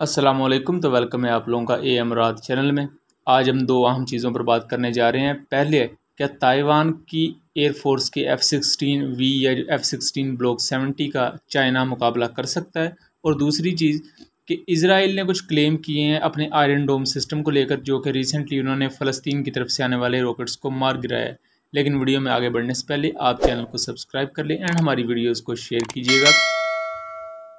अस्सलाम वालेकुम तो वेलकम है आप लोगों का ए अमराद चैनल में आज हम दो अहम चीज़ों पर बात करने जा रहे हैं पहले क्या ताइवान की एयरफोर्स के एफ़ सिक्सटीन वी या एफ़ सिक्सटीन ब्लॉक सेवेंटी का चाइना मुकाबला कर सकता है और दूसरी चीज़ कि इसराइल ने कुछ क्लेम किए हैं अपने आयरन डोम सिस्टम को लेकर जो कि रिसेंटली उन्होंने फ़लस्तीन की तरफ से आने वाले रॉकेट्स को मार गिराया है लेकिन वीडियो में आगे बढ़ने से पहले आप चैनल को सब्सक्राइब कर लें एंड हमारी वीडियोज़ को शेयर कीजिएगा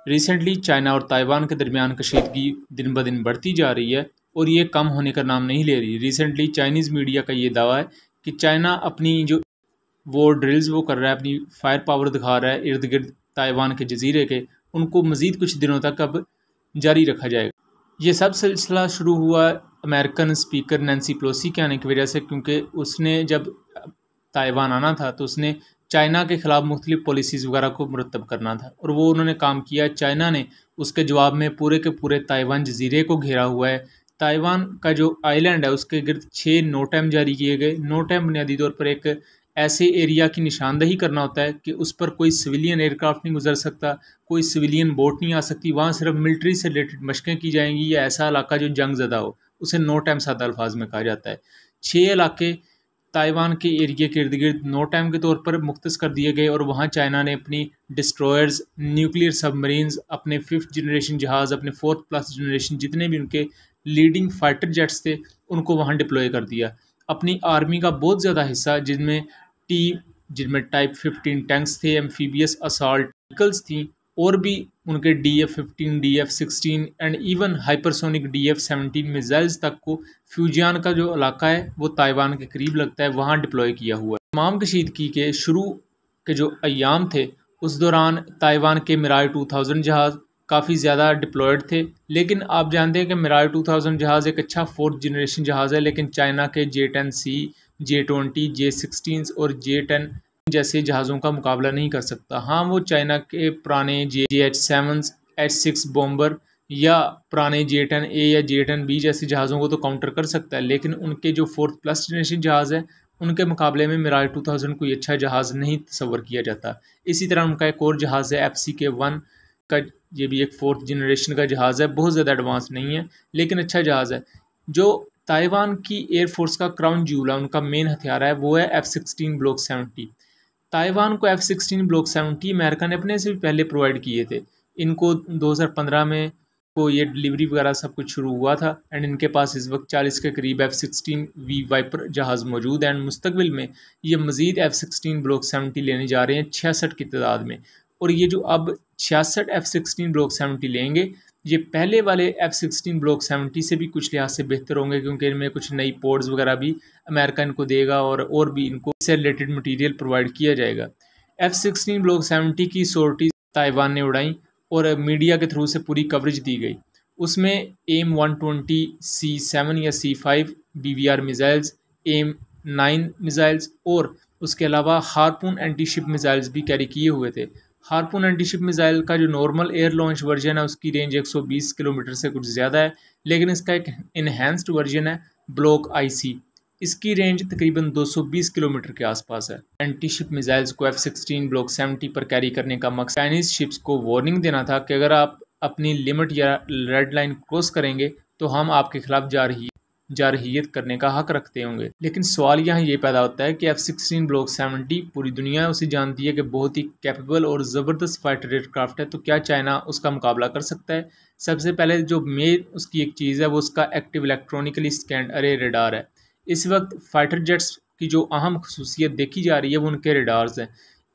रिसेंटली चाइना और ताइवान के दरमियान कशीदगी दिन ब दिन बढ़ती जा रही है और ये कम होने का नाम नहीं ले रही रिसेंटली चाइनीज़ मीडिया का ये दावा है कि चाइना अपनी जो वो ड्रिल्स वो कर रहा है अपनी फायर पावर दिखा रहा है इर्द गिर्द ताइवान के जजीरे के उनको मज़ीद कुछ दिनों तक अब जारी रखा जाएगा ये सब सिलसिला शुरू हुआ अमेरिकन स्पीकर नैन्सी प्लोसी के आने की वजह से क्योंकि उसने जब ताइवान आना था तो उसने चाइना के ख़िलाफ़ मुख्तलिफ पॉलिसीज़ वगैरह को मुरतब करना था और वो उन्होंने काम किया चाइना ने उसके जवाब में पूरे के पूरे ताइवान जजीरे को घेरा हुआ है ताइवान का जो आइलैंड है उसके गिरद छः नोटैम जारी किए गए नोटैम बुनियादी तौर पर एक ऐसे एरिया की निशानदही करना होता है कि उस पर कोई सिविलियन एयरक्राफ्ट नहीं गुजर सकता कोई सिविलियन बोट नहीं आ सकती वहाँ सिर्फ मिलिट्री से रिलेटेड मशक़ें की जाएंगी या ऐसा इलाका जो जंग ज़दा हो उसे नो टैम सादा अल्फाज में कहा जाता है छः इलाके ताइवान के एरिया के इर्द गिर्द नो टाइम के तौर पर मुख्त कर दिए गए और वहाँ चाइना ने अपनी डिस्ट्रॉयर्स न्यूक्लियर सबमरीन्स अपने फिफ्थ जनरेशन जहाज़ अपने फोर्थ प्लस जनरेशन जितने भी उनके लीडिंग फाइटर जेट्स थे उनको वहाँ डिप्लॉय कर दिया अपनी आर्मी का बहुत ज़्यादा हिस्सा जिनमें टी जिनमें टाइप फिफ्टीन टैंक्स थे एम फीबियस असाल्टिकल्स थी और भी उनके D F fifteen D F sixteen and even hypersonic D F seventeen missiles तक को फ्यूजियान का जो इलाका है वो ताइवान के करीब लगता है वहाँ डिप्लॉय किया हुआ है तमाम कशीदगी के शुरू के जो अयाम थे उस दौरान ताइवान के मिराज टू थाउजेंड जहाज़ काफ़ी ज़्यादा डिप्लॉयड थे लेकिन आप जानते हैं कि मिराज टू थाउजेंड जहाज़ एक अच्छा फोर्थ जनरेशन जहाज़ है लेकिन चाइना के J ten C J twenty J sixteen और जे टेन जैसे जहाज़ों का मुकाबला नहीं कर सकता हाँ वो चाइना के पुराने J H seven H six bomber या पुराने जे टेन ए या जे टेन बी जैसे जहाज़ों को तो काउंटर कर सकता है लेकिन उनके जो फोर्थ प्लस जनरेशन जहाज़ है उनके मुकाबले में मिराज टू थाउजेंड कोई अच्छा जहाज़ नहीं तस्वर किया जाता इसी तरह उनका एक और जहाज़ है एफ सी के वन का ये भी एक फोर्थ जनरेशन का जहाज़ है बहुत ज़्यादा एडवांस नहीं है लेकिन अच्छा जहाज़ है जो ताइवान की एयरफोर्स का क्राउन जूला उनका मेन हथियार है वो है F sixteen block seventy Taiwan को F sixteen block seventy America ने अपने से भी पहले प्रोवाइड किए थे इनको 2015 में को ये डिलीवरी वगैरह सब कुछ शुरू हुआ था एंड इनके पास इस वक्त 40 के करीब एफ़ सिक्सटीन वी वाइपर जहाज़ मौजूद है एंड मुस्तबिल में ये मज़ीद एफ़ सिक्सटीन ब्लॉक सेवेंटी लेने जा रहे हैं छियासठ की तादाद में और ये जो अब छियासठ एफ सिक्सटीन ब्लॉक सेवेंटी लेंगे ये पहले वाले एफ़ सिक्सटीन ब्लॉक सेवेंटी से भी कुछ लिहाज से बेहतर होंगे क्योंकि इनमें कुछ नई पोर्ट्स वगैरह भी अमेरिका इनको देगा और और भी इनको इससे रिलेटेड मटीरियल प्रोवाइड किया जाएगा एफ़ सिक्सटीन ब्लॉक सेवेंटी की सोर्टी ताइवान ने उड़ाई और मीडिया के थ्रू से पूरी कवरेज दी गई उसमें M one twenty C seven या C five B V R missiles M nine missiles और उसके अलावा हारपून एंटीशिप मिज़ाइल्स भी कैरी किए हुए थे हार्पून एंटीशिप मिसाइल का जो नॉर्मल एयर लॉन्च वर्जन है उसकी रेंज 120 किलोमीटर से कुछ ज़्यादा है लेकिन इसका एक इन्हेंस्ड वर्जन है ब्लॉक आईसी इसकी रेंज तकरीबन 220 किलोमीटर के आसपास है एंटीशिप मिसाइल्स को एफ सिक्सटीन ब्लॉक सेवेंटी पर कैरी करने का मकसद चाइनीज़ शिप्स को वार्निंग देना था कि अगर आप अपनी लिमिट या रेड लाइन क्रॉस करेंगे तो हम आपके खिलाफ जा रही जारहीत तो करने का हक रखते होंगे लेकिन सवाल यहाँ ये पैदा होता है कि एफ सिक्सटीन ब्लॉक सेवेंटी पूरी दुनिया उसे जानती है कि बहुत ही कैपेबल और ज़बरदस्त फाइटर एयरक्राफ्ट है तो क्या चाइना उसका मुकाबला कर सकता है सबसे पहले जो मेन उसकी एक चीज़ है वो उसका active electronically scan array radar है इस वक्त फाइटर जेट्स की जो अहम खसूसियत देखी जा रही है वो उनके रेडार्स हैं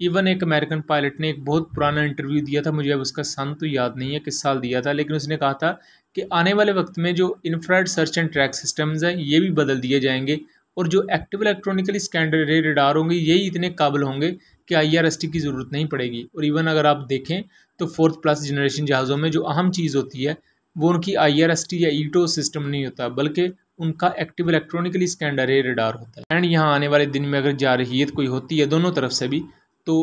इवन एक अमेरिकन पायलट ने एक बहुत पुराना इंटरव्यू दिया था मुझे अब उसका सन तो याद नहीं है किस साल दिया था लेकिन उसने कहा था कि आने वाले वक्त में जो infrared search and track systems हैं ये भी बदल दिए जाएंगे और जो एक्टिव इलेक्ट्रॉनिकली स्कैंड रेडार होंगे यही इतने काबिल होंगे कि आई आर एस टी की ज़रूरत नहीं पड़ेगी और इवन अगर आप देखें तो फोर्थ प्लस जनरेशन जहाज़ों में जो अहम चीज़ होती है वो उनकी आई आर एस टी या ईटो e सिस्टम नहीं होता बल्कि उनका एक्टिव इलेक्ट्रॉनिकली स्कैंडर है रेडार होता है एंड यहाँ आने वाले दिन में अगर जारहीत तो कोई होती है दोनों तरफ से भी तो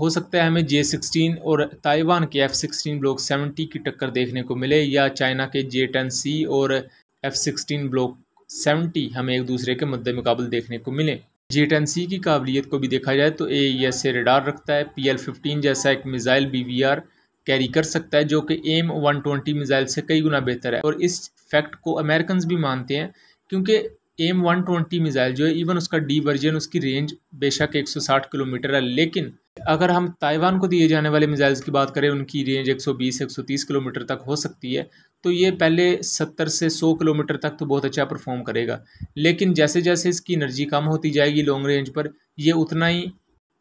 हो सकता है हमें जे सिक्सटीन और ताइवान के एफ़ सिक्सटीन ब्लॉक सेवेंटी की टक्कर देखने को मिले या चाइना के जे टेन सी और एफ़ सिक्सटीन ब्लॉक सेवेंटी हमें एक दूसरे के मद्दे मुकाबल देखने को मिले जे टेन सी की काबिलियत को भी देखा जाए तो ए ए रेडार रखता है पी एल फिफ्टीन जैसा एक missile B V R carry कर सकता है जो कि एम वन ट्वेंटी मिज़ाइल से कई गुना बेहतर है और इस फैक्ट को अमेरिकन भी मानते हैं क्योंकि एम वन ट्वेंटी मिज़ाइल जो है इवन उसका डी वर्जन उसकी रेंज बेशक 160 किलोमीटर है लेकिन अगर हम ताइवान को दिए जाने वाले मिज़ाइल्स की बात करें उनकी रेंज 120-130 किलोमीटर तक हो सकती है तो ये पहले 70 से 100 किलोमीटर तक तो बहुत अच्छा परफॉर्म करेगा लेकिन जैसे जैसे इसकी एनर्जी कम होती जाएगी लॉन्ग रेंज पर यह उतना ही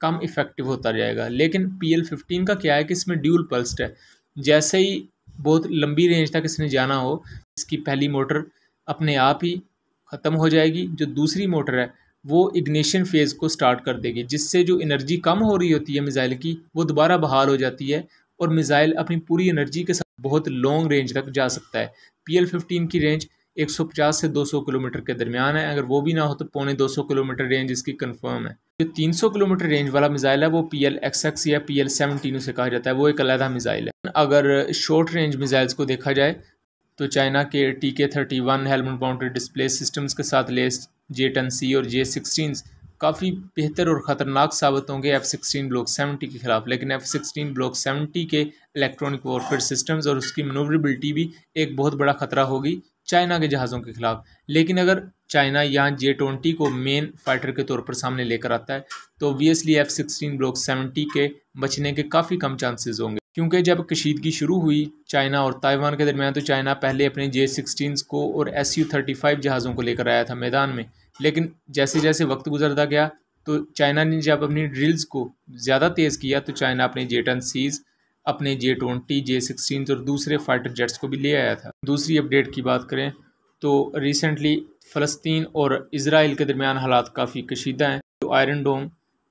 कम इफेक्टिव होता जाएगा लेकिन पी एल फिफ्टीन का क्या है कि इसमें ड्यूल पल्सड है जैसे ही बहुत लंबी रेंज तक इसने जाना हो इसकी पहली मोटर अपने आप ही ख़त्म हो जाएगी जो दूसरी मोटर है वो इग्निशन फेज़ को स्टार्ट कर देगी जिससे जो एनर्जी कम हो रही होती है मिज़ाइल की वो दोबारा बहाल हो जाती है और मिज़ाइल अपनी पूरी एनर्जी के साथ बहुत लॉन्ग रेंज तक जा सकता है पी एल फिफ्टीन की रेंज 150 से 200 किलोमीटर के दरमियान है अगर वो भी ना हो तो पौने 200 किलोमीटर रेंज इसकी कंफर्म है जो 300 किलोमीटर रेंज वाला मिज़ाइल है वो पी एल एक्स एक्स या पी एल सेवनटीन उसे कहा जाता है वो एक अलहदा मिज़ाइल है अगर शॉर्ट रेंज मिज़ाइल्स को देखा जाए तो चाइना के T K thirty one helmet boundary display systems के साथ लेस जे टन सी और जे सिक्सटीन काफ़ी बेहतर और ख़तरनाक साबित होंगे एफ़ सिक्सटीन ब्लॉक सेवेंटी के खिलाफ लेकिन एफ़ सिक्सटीन ब्लॉक सेवेंटी के इलेक्ट्रॉनिक वॉरफेयर सिस्टम्स और उसकी मनोवरेबिलिटी भी एक बहुत बड़ा ख़तरा होगी चाइना के जहाज़ों के खिलाफ लेकिन अगर चाइना यहाँ जे ट्वेंटी को मेन फाइटर के तौर पर सामने लेकर आता है तो obviously F sixteen block seventy के बचने के काफ़ी कम चांसेज होंगे क्योंकि जब कशीदगी शुरू हुई चाइना और ताइवान के दरमियान तो चाइना पहले अपने जे सिक्सटीन को और एस यू थर्टी फाइव जहाज़ों को लेकर आया था मैदान में लेकिन जैसे जैसे वक्त गुजरता गया तो चाइना ने जब अपनी ड्रिल्स को ज़्यादा तेज़ किया तो चाइना अपने जे टन सीज़ अपने जे ट्वेंटी जे सिक्सटीन और दूसरे फाइटर जेट्स को भी ले आया था दूसरी अपडेट की बात करें तो रिसेंटली फ़लस्तीन और इसराइल के दरमियान हालात काफ़ी कशीदा हैं तो आयरन डोम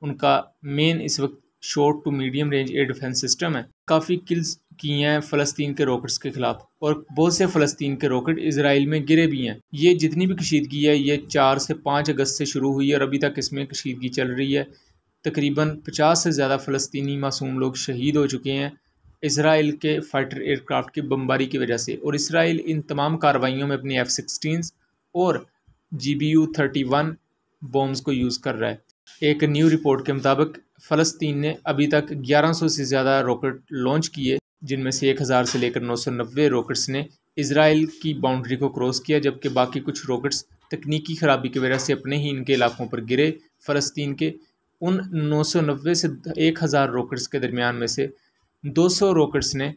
उनका मेन इस वक्त short to medium range air defence system है काफ़ी किल्स की हैं फ़लस्तीन के रॉकेट्स के ख़िलाफ़ और बहुत से फ़लस्तीन के रॉकेट इसराइल में गिरे भी हैं ये जितनी भी कशीदगी है ये चार से पाँच अगस्त से शुरू हुई है और अभी तक इसमें कशीदगी चल रही है तकरीबन पचास से ज़्यादा फ़लस्तनी मासूम लोग शहीद हो चुके हैं इसराइल के फाइटर एयरक्राफ्ट की बमबारी की वजह से और इसराइल इन तमाम कार्रवाइयों में अपनी एफ़ सिक्सटीन और G B U thirty one bombs को यूज़ कर रहा है एक न्यू रिपोर्ट के मुताबिक फ़लस्तीन ने अभी तक 1100 से ज़्यादा रॉकेट लॉन्च किए जिनमें से 1000 से लेकर 990 रॉकेट्स ने इसराइल की बाउंड्री को क्रॉस किया जबकि बाकी कुछ रॉकेट्स तकनीकी खराबी की वजह से अपने ही इनके इलाकों पर गिरे फ़लस्तीन के उन 990 से 1000 रॉकेट्स के दरमियान में से 200 रॉकेट्स ने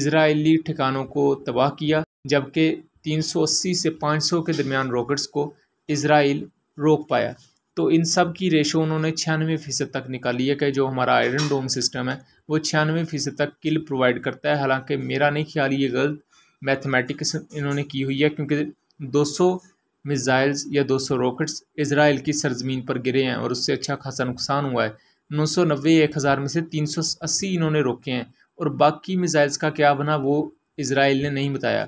इसराइली ठिकानों को तबाह किया जबकि 380 से 500 के दरमियान रॉकेट्स को इसराइल रोक पाया तो इन सब की रेशो उन्होंने छियानवे फ़ीसद तक निकाली है कि जो हमारा आयरन डोम सिस्टम है वो छियानवे फ़ीसद तक किल प्रोवाइड करता है हालांकि मेरा नहीं ख्याल ये गलत मैथमेटिक्स इन्होंने की हुई है क्योंकि 200 मिज़ाइल्स या 200 रॉकेट्स इसराइल की सरजमीन पर गिरे हैं और उससे अच्छा खासा नुकसान हुआ है नौ सौ नब्बे एक हज़ार में से तीन सौ अस्सी इन्होंने रोके हैं और बाकी मिज़ाइल्स का क्या बना वो इसराइल ने नहीं बताया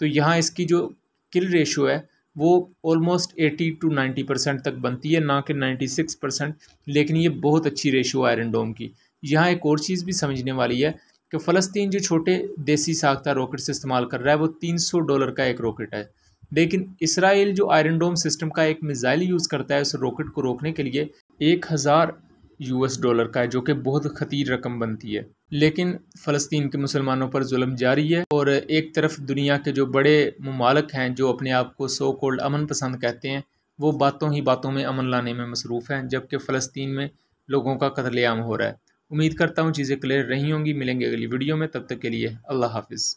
तो यहाँ इसकी जो किल रेशो है वो ऑलमोस्ट 80 टू 90 परसेंट तक बनती है ना कि 96 परसेंट लेकिन ये बहुत अच्छी रेशो है आयरन डोम की यहाँ एक और चीज़ भी समझने वाली है कि फ़लस्तीन जो छोटे देसी साख्ता रॉकेट से इस्तेमाल कर रहा है वो 300 डॉलर का एक रॉकेट है लेकिन इसराइल जो आयरन डोम सिस्टम का एक मिज़ाइल यूज़ करता है उस रॉकेट को रोकने के लिए एक हज़ार एस डॉलर का है जो कि बहुत खतीर रकम बनती है लेकिन फ़लस्तीन के मुसलमानों पर जुल्म जारी है और एक तरफ दुनिया के जो बड़े ममालक हैं जो अपने आप को सो कोल्ड अमन पसंद कहते हैं वो बातों ही बातों में अमन लाने में मसरूफ़ हैं जबकि फ़लस्तीन में लोगों का कतलेआम हो रहा है उम्मीद करता हूँ चीज़ें क्लियर रही होंगी मिलेंगे अगली वीडियो में तब तक के लिए अल्लाह हाफिज़